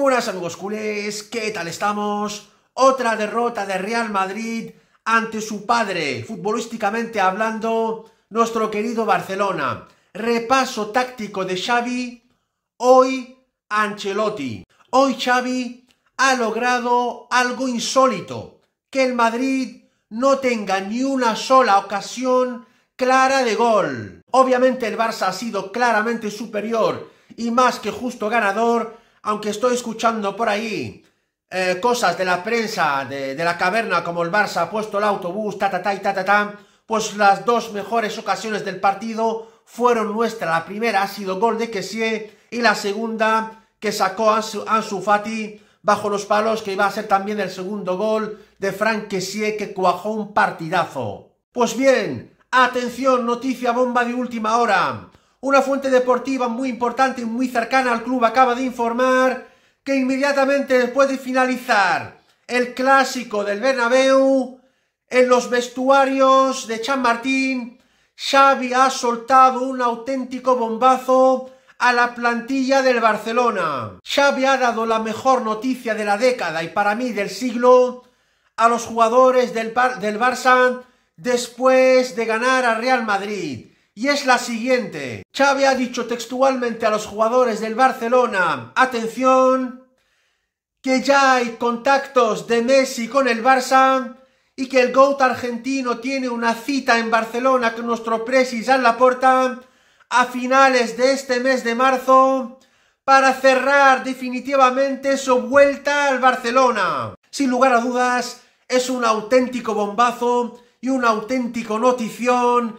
Buenas amigos culés, ¿qué tal estamos? Otra derrota de Real Madrid ante su padre, futbolísticamente hablando, nuestro querido Barcelona. Repaso táctico de Xavi, hoy Ancelotti. Hoy Xavi ha logrado algo insólito, que el Madrid no tenga ni una sola ocasión clara de gol. Obviamente el Barça ha sido claramente superior y más que justo ganador, aunque estoy escuchando por ahí eh, cosas de la prensa de, la caverna, como el Barça ha puesto el autobús, ta ta ta y ta ta pues las dos mejores ocasiones del partido fueron nuestras. La primera ha sido gol de Kessie y la segunda que sacó Ansu, Ansu Fati bajo los palos, que iba a ser también el segundo gol de Frank Kessie que cuajó un partidazo. Pues bien, atención, noticia bomba de última hora. Una fuente deportiva muy importante y muy cercana al club acaba de informar que inmediatamente después de finalizar el clásico del Bernabéu, en los vestuarios de Chan Martín, Xavi ha soltado un auténtico bombazo a la plantilla del Barcelona. Xavi ha dado la mejor noticia de la década y para mí del siglo a los jugadores del, del Barça después de ganar a Real Madrid y es la siguiente. Xavi ha dicho textualmente a los jugadores del Barcelona, atención, que ya hay contactos de Messi con el Barça y que el GOAT argentino tiene una cita en Barcelona con nuestro presis ya la puerta a finales de este mes de marzo para cerrar definitivamente su vuelta al Barcelona. Sin lugar a dudas, es un auténtico bombazo y una auténtico notición